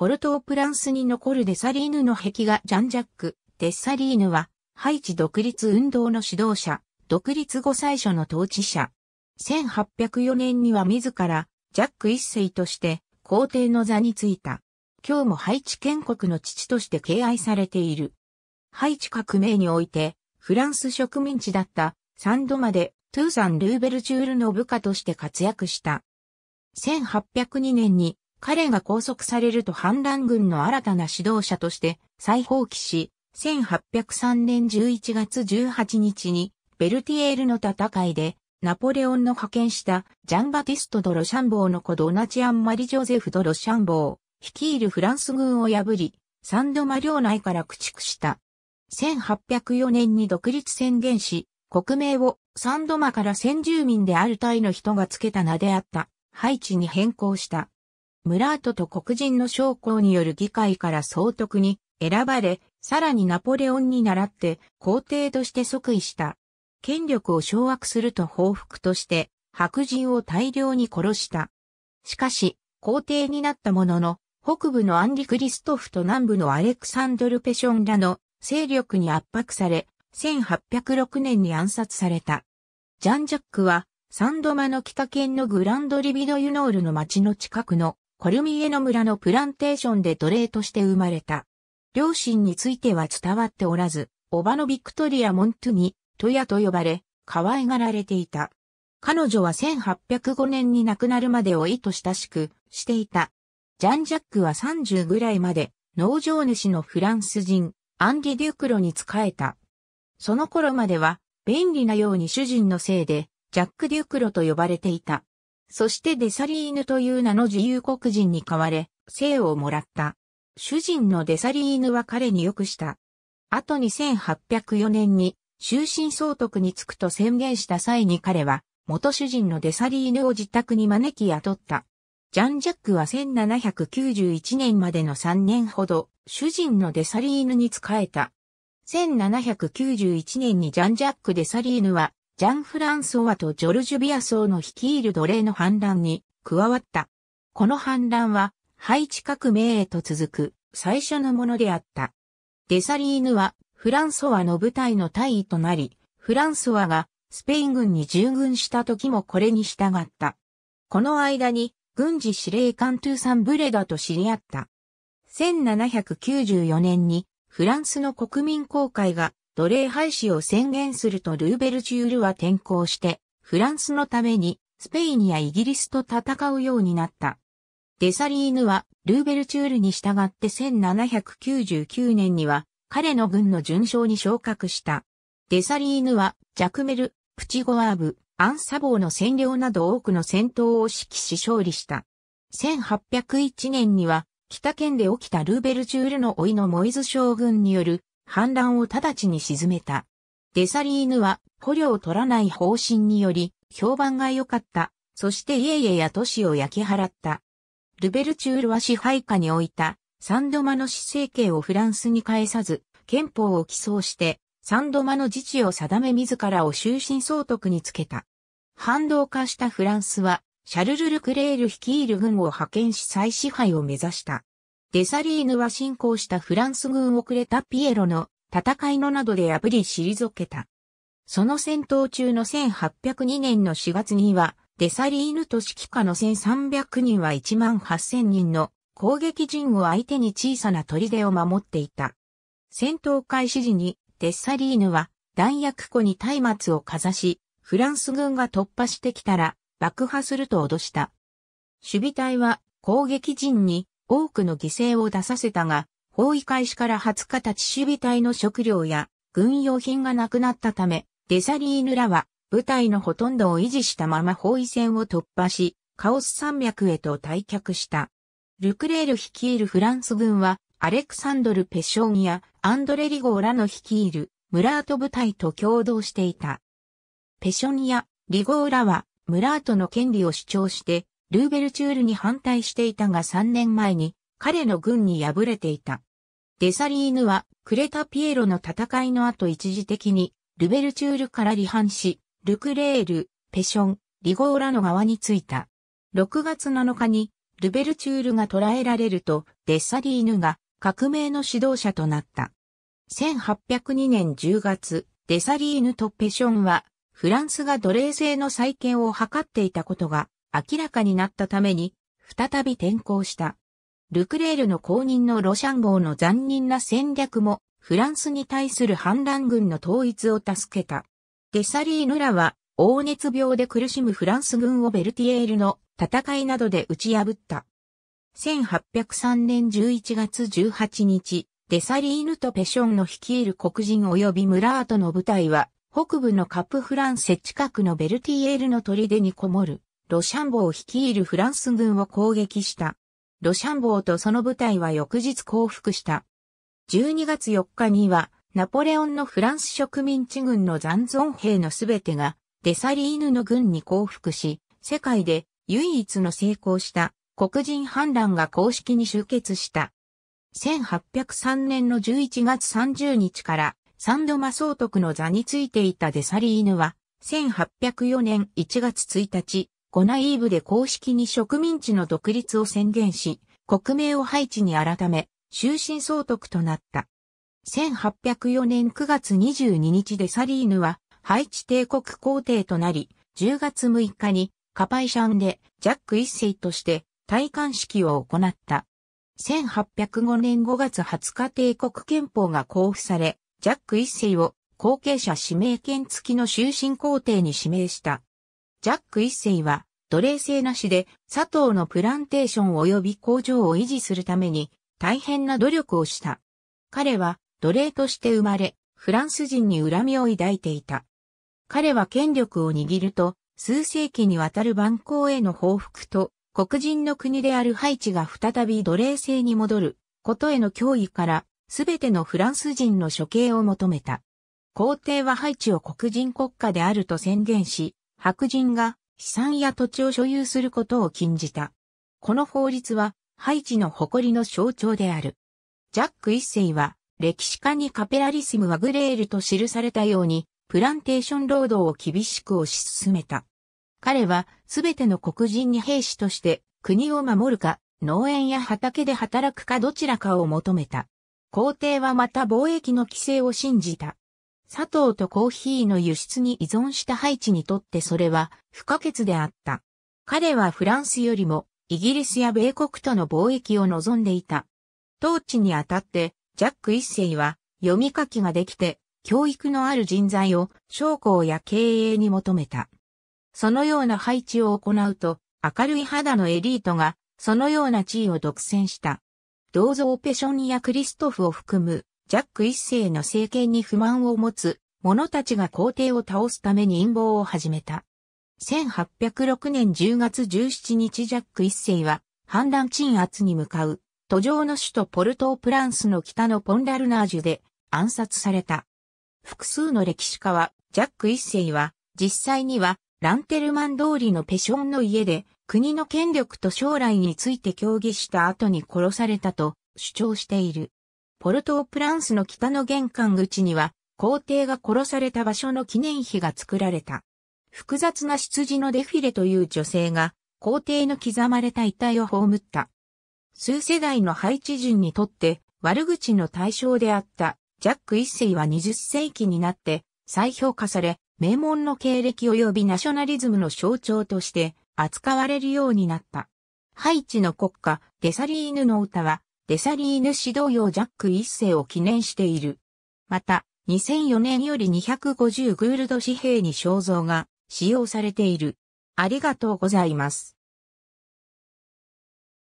ポルトープランスに残るデサリーヌの壁画ジャンジャック・デサリーヌは、ハイチ独立運動の指導者、独立後最初の統治者。1804年には自ら、ジャック一世として、皇帝の座についた。今日もハイチ建国の父として敬愛されている。ハイチ革命において、フランス植民地だったサンドまでトゥーサン・ルーベルジュールの部下として活躍した。1802年に彼が拘束されると反乱軍の新たな指導者として再放棄し、1803年11月18日にベルティエールの戦いでナポレオンの派遣したジャンバティスト・ド・ロシャンボーの子ドナチアン・マリ・ジョゼフ・ド・ロシャンボー、率いるフランス軍を破り、サンドマ領内から駆逐した。1804年に独立宣言し、国名をサンドマから先住民であるタイの人が付けた名であった、ハイチに変更した。ムラートと黒人の将校による議会から総督に選ばれ、さらにナポレオンに倣って皇帝として即位した。権力を掌握すると報復として白人を大量に殺した。しかし、皇帝になったものの、北部のアンリ・クリストフと南部のアレクサンドル・ペションらの勢力に圧迫され、1806年に暗殺された。ジャン・ジャックは、サンドマの北県のグランドリビド・ユノールの町の近くのコルミエの村のプランテーションで奴隷として生まれた。両親については伝わっておらず、おばのビクトリア・モントゥニ、トヤと呼ばれ、可愛がられていた。彼女は1805年に亡くなるまでを意図親しくしていた。ジャン・ジャックは30ぐらいまで農場主のフランス人、アンリ・デュクロに仕えた。その頃までは便利なように主人のせいでジャック・デュクロと呼ばれていた。そしてデサリーヌという名の自由国人に代われ、姓をもらった。主人のデサリーヌは彼に良くした。あと2804年に終身総督に就くと宣言した際に彼は、元主人のデサリーヌを自宅に招き雇った。ジャン・ジャックは1791年までの3年ほど、主人のデサリーヌに仕えた。1791年にジャン・ジャック・デサリーヌはジャン・フランソワとジョルジュ・ビアソーの率いる奴隷の反乱に加わった。この反乱は、ハイチ革命へと続く最初のものであった。デサリーヌはフランソワの部隊の大尉となり、フランソワがスペイン軍に従軍した時もこれに従った。この間に軍事司令官トゥーサンブレダと知り合った。1794年にフランスの国民公会が奴隷廃止を宣言するとルーベルチュールは転校して、フランスのためにスペインやイギリスと戦うようになった。デサリーヌはルーベルチュールに従って1799年には彼の軍の順将に昇格した。デサリーヌはジャクメル、プチゴアーブ、アンサボーの占領など多くの戦闘を指揮し勝利した。1801年には北県で起きたルーベルチュールの老いのモイズ将軍による反乱を直ちに沈めた。デサリーヌは捕虜を取らない方針により評判が良かった。そして家々や都市を焼き払った。ルベルチュールは支配下に置いたサンドマの市政権をフランスに返さず、憲法を起草して、サンドマの自治を定め自らを終身総督につけた。反動化したフランスは、シャルル・ルクレール率いる軍を派遣し再支配を目指した。デサリーヌは侵攻したフランス軍をくれたピエロの戦いのなどで破り退けた。その戦闘中の1802年の4月には、デサリーヌと指揮下の1300人は1万8000人の攻撃陣を相手に小さな砦を守っていた。戦闘開始時にデサリーヌは弾薬庫に松明をかざし、フランス軍が突破してきたら爆破すると脅した。守備隊は攻撃陣に多くの犠牲を出させたが、包囲開始から20日たち守備隊の食料や軍用品がなくなったため、デサリーヌらは部隊のほとんどを維持したまま包囲戦を突破し、カオス山脈へと退却した。ルクレール率いるフランス軍は、アレクサンドル・ペショーギやアンドレ・リゴーらの率いるムラート部隊と共同していた。ペショニア、リゴーラは、ムラートの権利を主張して、ルーベルチュールに反対していたが3年前に彼の軍に敗れていた。デサリーヌはクレタピエロの戦いの後一時的にルベルチュールから離反し、ルクレール、ペション、リゴーラの側に着いた。6月7日にルベルチュールが捕らえられるとデサリーヌが革命の指導者となった。1802年10月、デサリーヌとペションはフランスが奴隷制の再建を図っていたことが明らかになったために、再び転校した。ルクレールの公認のロシャンボーの残忍な戦略も、フランスに対する反乱軍の統一を助けた。デサリーヌらは、黄熱病で苦しむフランス軍をベルティエールの戦いなどで打ち破った。1803年11月18日、デサリーヌとペションの率いる黒人及びムラートの部隊は、北部のカップフランセ近くのベルティエールの砦にこもる。ロシャンボを率いるフランス軍を攻撃した。ロシャンボーとその部隊は翌日降伏した。12月4日には、ナポレオンのフランス植民地軍の残存兵のすべてが、デサリーヌの軍に降伏し、世界で唯一の成功した黒人反乱が公式に集結した。1803年の11月30日からサンドマ総督の座についていたデサリーヌは、1804年1月1日、ゴナイーブで公式に植民地の独立を宣言し、国名をハイチに改め、終身総督となった。1804年9月22日でサリーヌは、ハイチ帝国皇帝となり、10月6日にカパイシャンでジャック一世として戴冠式を行った。1805年5月20日帝国憲法が公布され、ジャック一世を後継者指名権付きの終身皇帝に指名した。ジャック一世は、奴隷制なしで、佐藤のプランテーション及び工場を維持するために、大変な努力をした。彼は、奴隷として生まれ、フランス人に恨みを抱いていた。彼は権力を握ると、数世紀にわたる蛮行への報復と、黒人の国であるハイチが再び奴隷制に戻る、ことへの脅威から、すべてのフランス人の処刑を求めた。皇帝はハイチを黒人国家であると宣言し、白人が資産や土地を所有することを禁じた。この法律は、ハイチの誇りの象徴である。ジャック一世は、歴史家にカペラリスム・はグレールと記されたように、プランテーション労働を厳しく推し進めた。彼は、すべての黒人に兵士として、国を守るか、農園や畑で働くかどちらかを求めた。皇帝はまた貿易の規制を信じた。砂糖とコーヒーの輸出に依存したハイチにとってそれは不可欠であった。彼はフランスよりもイギリスや米国との貿易を望んでいた。統治にあたってジャック一世は読み書きができて教育のある人材を商工や経営に求めた。そのような配置を行うと明るい肌のエリートがそのような地位を独占した。銅像ペションやクリストフを含むジャック一世の政権に不満を持つ者たちが皇帝を倒すために陰謀を始めた。1806年10月17日ジャック一世は反乱鎮圧に向かう途上の首都ポルトープランスの北のポンダルナージュで暗殺された。複数の歴史家はジャック一世は実際にはランテルマン通りのペションの家で国の権力と将来について協議した後に殺されたと主張している。ポルトープランスの北の玄関口には、皇帝が殺された場所の記念碑が作られた。複雑な羊のデフィレという女性が、皇帝の刻まれた遺体を葬った。数世代のハイチ人にとって悪口の対象であったジャック一世は20世紀になって再評価され、名門の経歴及びナショナリズムの象徴として扱われるようになった。ハイチの国家デサリーヌの歌はデサリーヌ指導用ジャック一世を記念している。また、2004年より250グールド紙幣に肖像が使用されている。ありがとうございます。